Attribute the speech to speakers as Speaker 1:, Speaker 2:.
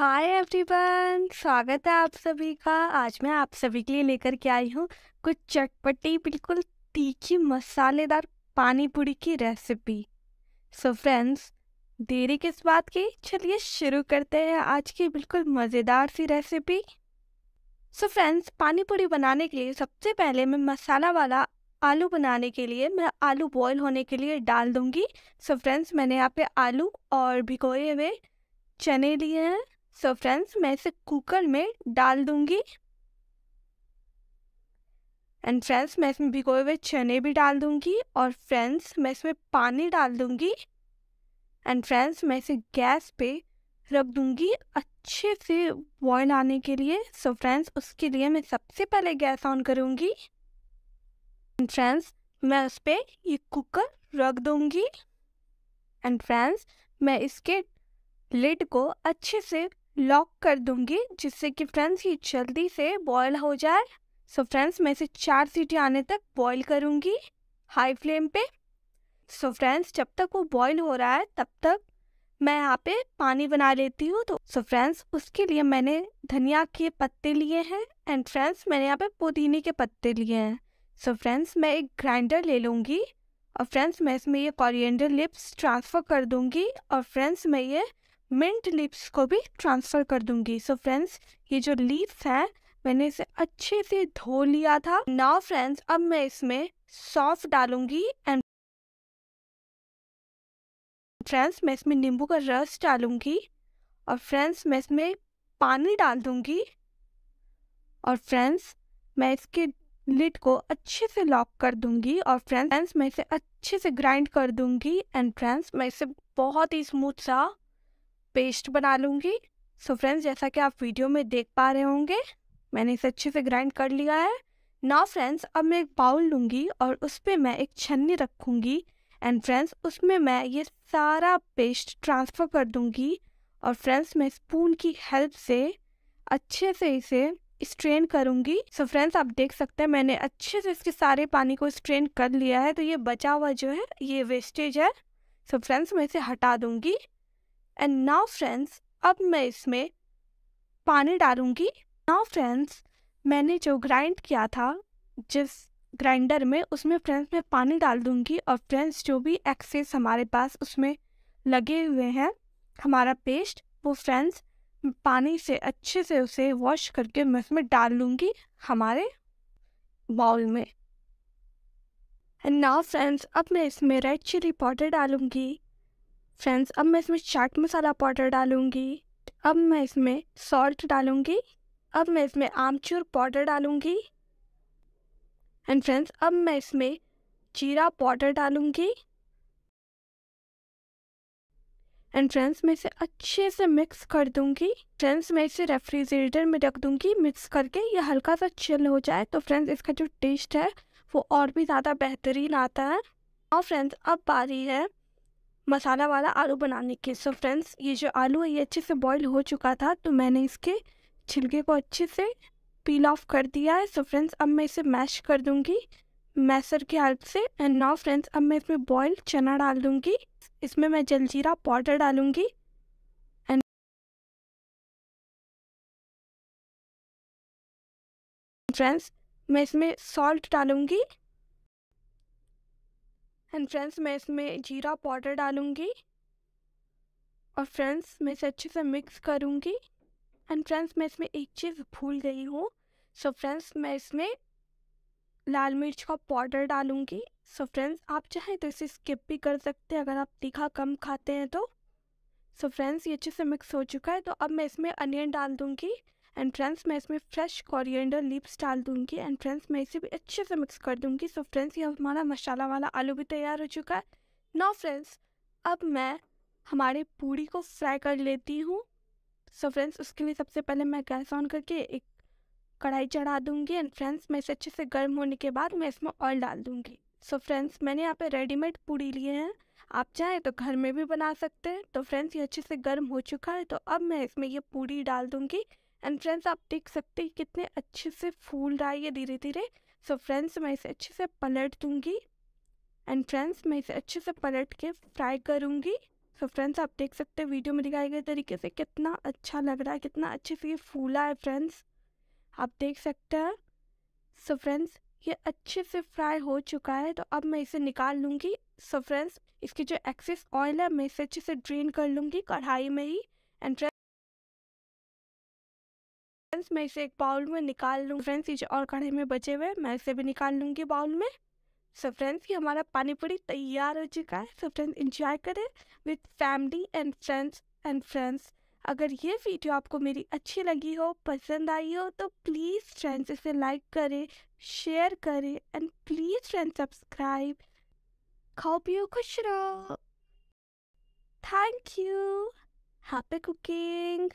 Speaker 1: hi everyone स्वागत है आप सभी का आज मैं आप सभी के लिए लेकर के आई हूँ कुछ चटपटी बिल्कुल तीखी मसालेदार पानी पूरी की रेसिपी सो फ्रेंड्स देरी किस बात की चलिए शुरू करते हैं आज की बिल्कुल मज़ेदार सी रेसिपी सो फ्रेंड्स पानी पूरी बनाने के लिए सबसे पहले मैं मसाला वाला आलू बनाने के लिए मैं आलू बॉईल होने के लिए डाल दूंगी सो so फ्रेंड्स मैंने यहाँ पे आलू और भिगोए हुए चने लिए हैं सो so फ्रेंड्स मैं इसे कुकर में डाल दूंगी एंड फ्रेंड्स मैं इसमें भिगोए हुए चने भी डाल दूंगी और फ्रेंड्स मैं इसमें पानी डाल दूंगी एंड फ्रेंड्स मैं इसे गैस पे रख दूंगी अच्छे से बॉयल आने के लिए सो so फ्रेंड्स उसके लिए मैं सबसे पहले गैस ऑन करूँगी एंड फ्रेंड्स मैं उस पर ये कुकर रख दूँगी एंड फ्रेंड्स मैं इसके लिड को अच्छे से लॉक कर दूंगी जिससे कि फ्रेंड्स ये जल्दी से बॉयल हो जाए सो फ्रेंड्स मैं इसे चार सीटी आने तक बॉयल करूँगी हाई फ्लेम पे सो so फ्रेंड्स जब तक वो बॉयल हो रहा है तब तक मैं यहाँ पे पानी बना लेती हूँ तो सो so फ्रेंड्स उसके लिए मैंने धनिया के पत्ते लिए हैं एंड फ्रेंड्स मैंने यहाँ पे पुदीने के पत्ते लिए हैं सो so फ्रेंड्स मैं एक ग्राइंडर ले लूँगी और फ्रेंड्स मैं इसमें ये कॉरिएंडर लिप्स ट्रांसफ़र कर दूँगी और फ्रेंड्स मैं ये मिंट लिप्स को भी ट्रांसफ़र कर दूंगी सो so फ्रेंड्स ये जो लिप्स हैं मैंने इसे अच्छे से धो लिया था नाउ फ्रेंड्स अब मैं इसमें सॉफ्ट डालूंगी एंड फ्रेंड्स मैं इसमें नींबू का रस डालूंगी और फ्रेंड्स मैं इसमें पानी डाल दूंगी और फ्रेंड्स मैं इसके लिड को अच्छे से लॉक कर दूंगी और फ्रेंड्स मैं इसे अच्छे से ग्राइंड कर दूंगी एंड फ्रेंड्स मैं इसे बहुत ही स्मूथ सा पेस्ट बना लूँगी सो फ्रेंड्स जैसा कि आप वीडियो में देख पा रहे होंगे मैंने इसे अच्छे से ग्राइंड कर लिया है ना फ्रेंड्स अब मैं एक बाउल लूँगी और उस पर मैं एक छन्नी रखूँगी एंड फ्रेंड्स उसमें मैं ये सारा पेस्ट ट्रांसफ़र कर दूँगी और फ्रेंड्स मैं स्पून की हेल्प से अच्छे से इसे स्ट्रेन करूँगी सो फ्रेंड्स आप देख सकते हैं मैंने अच्छे से इसके सारे पानी को स्ट्रेन कर लिया है तो ये बचा हुआ जो है ये वेस्टेज है सो so फ्रेंड्स मैं इसे हटा दूँगी एंड नाउ फ्रेंड्स अब मैं इसमें पानी डालूंगी नाउ फ्रेंड्स मैंने जो ग्राइंड किया था जिस ग्राइंडर में उसमें फ्रेंड्स मैं पानी डाल दूंगी और फ्रेंड्स जो भी एक्सेस हमारे पास उसमें लगे हुए हैं हमारा पेस्ट वो फ्रेंड्स पानी से अच्छे से उसे वॉश करके मैं उसमें डाल लूँगी हमारे बाउल में एंड नाउ फ्रेंड्स अब मैं इसमें रेड चिली पाउडर डालूंगी फ्रेंड्स अब मैं इसमें चाट मसाला पाउडर डालूँगी अब मैं इसमें सॉल्ट डालूँगी अब मैं इसमें आमचूर पाउडर डालूँगी एंड फ्रेंड्स अब मैं इसमें जीरा पाउडर डालूँगी एंड फ्रेंड्स मैं इसे अच्छे से मिक्स कर दूंगी फ्रेंड्स मैं इसे रेफ्रिजरेटर में रख दूंगी मिक्स करके ये हल्का सा चिल हो जाए तो फ्रेंड्स इसका जो टेस्ट है वो और भी ज़्यादा बेहतरीन आता है और फ्रेंड्स अब बारी है मसाला वाला आलू बनाने के सो फ्रेंड्स ये जो आलू है ये अच्छे से बॉईल हो चुका था तो मैंने इसके छिलके को अच्छे से पील ऑफ कर दिया है सो फ्रेंड्स अब मैं इसे मैश कर दूँगी मैसर की हेल्प से एंड नाउ फ्रेंड्स अब मैं इसमें बॉयल चना डाल दूँगी इसमें मैं जलजीरा पाउडर डालूँगी एंड फ्रेंड्स मैं इसमें सॉल्ट डालूँगी एंड फ्रेंड्स मैं इसमें जीरा पाउडर डालूँगी और फ्रेंड्स मैं इसे अच्छे से मिक्स करूँगी एंड फ्रेंड्स मैं इसमें एक चीज़ भूल गई हूँ सो फ्रेंड्स मैं इसमें लाल मिर्च का पाउडर डालूँगी सो फ्रेंड्स आप चाहें तो इसे स्किप भी कर सकते हैं अगर आप तीखा कम खाते हैं तो सो so फ्रेंड्स ये अच्छे से मिक्स हो चुका है तो अब मैं इसमें अनियन डाल दूँगी एंड फ्रेंड्स मैं इसमें फ्रेश कॉरिएंडर लीव्स डाल दूँगी एंड फ्रेंड्स मैं इसे भी अच्छे से मिक्स कर दूँगी सो फ्रेंड्स ये हमारा मसाला वाला आलू भी तैयार हो चुका है नो फ्रेंड्स अब मैं हमारे पूड़ी को फ्राई कर लेती हूँ सो फ्रेंड्स उसके लिए सबसे पहले मैं गैस ऑन करके एक कढ़ाई चढ़ा दूँगी एंड फ्रेंड्स मैं इसे अच्छे से गर्म होने के बाद मैं इसमें ऑयल डाल दूँगी सो so फ्रेंड्स मैंने यहाँ पे रेडीमेड पूड़ी लिए हैं आप चाहें तो घर में भी बना सकते हैं तो फ्रेंड्स ये अच्छे से गर्म हो चुका है तो अब मैं इसमें ये पूड़ी डाल दूँगी एंड फ्रेंड्स आप देख सकते हैं कितने अच्छे से फूल रहा है ये धीरे धीरे सो फ्रेंड्स मैं इसे अच्छे से पलट दूँगी एंड फ्रेंड्स मैं इसे अच्छे से पलट के फ्राई करूँगी सो फ्रेंड्स आप देख सकते हैं वीडियो में दिखाए गए तरीके से कितना अच्छा लग रहा है कितना अच्छे से ये फूला है फ्रेंड्स आप देख सकते हैं सो फ्रेंड्स ये अच्छे से फ्राई हो चुका है तो अब मैं इसे निकाल लूँगी सो फ्रेंड्स इसकी जो एक्सेस ऑयल है मैं इसे अच्छे से ड्रेन कर लूँगी कढ़ाई में ही एंड फ्रेंड्स मैं इसे एक बाउल में निकाल लूँ फ्रेंड्स इसे और कढ़ाई में बचे हुए मैं इसे भी निकाल लूँगी बाउल में सो फ्रेंड्स ये हमारा पानी पूरी तैयार हो चुका है सो फ्रेंड्स इंजॉय करें with family and friends and friends अगर ये वीडियो आपको मेरी अच्छी लगी हो पसंद आई हो तो प्लीज़ फ्रेंड्स इसे लाइक करें शेयर करें एंड प्लीज़ फ्रेंड्स सब्सक्राइब खाओ पियो खुश रहो थैंक यू हैप्पी कुकिंग